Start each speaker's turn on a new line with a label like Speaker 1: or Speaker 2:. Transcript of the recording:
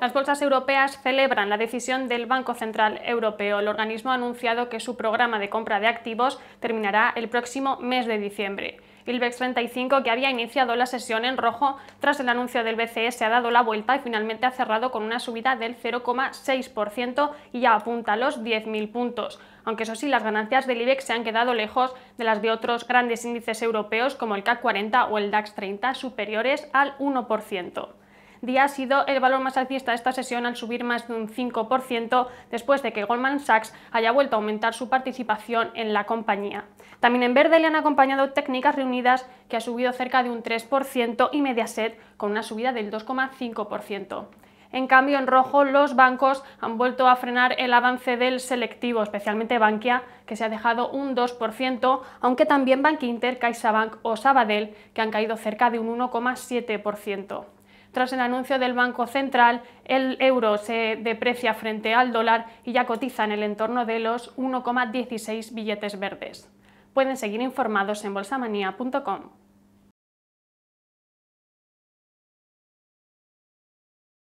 Speaker 1: Las bolsas europeas celebran la decisión del Banco Central Europeo. El organismo ha anunciado que su programa de compra de activos terminará el próximo mes de diciembre. El IBEX 35, que había iniciado la sesión en rojo tras el anuncio del BCE, se ha dado la vuelta y finalmente ha cerrado con una subida del 0,6% y ya apunta a los 10.000 puntos. Aunque eso sí, las ganancias del IBEX se han quedado lejos de las de otros grandes índices europeos como el CAC 40 o el DAX 30, superiores al 1% día ha sido el valor más alcista de esta sesión al subir más de un 5% después de que Goldman Sachs haya vuelto a aumentar su participación en la compañía. También en verde le han acompañado técnicas reunidas que ha subido cerca de un 3% y Mediaset con una subida del 2,5%. En cambio, en rojo, los bancos han vuelto a frenar el avance del selectivo, especialmente Bankia, que se ha dejado un 2%, aunque también Bankinter, CaixaBank o Sabadell, que han caído cerca de un 1,7%. Tras el anuncio del Banco Central, el euro se deprecia frente al dólar y ya cotiza en el entorno de los 1,16 billetes verdes. Pueden seguir informados en bolsamanía.com.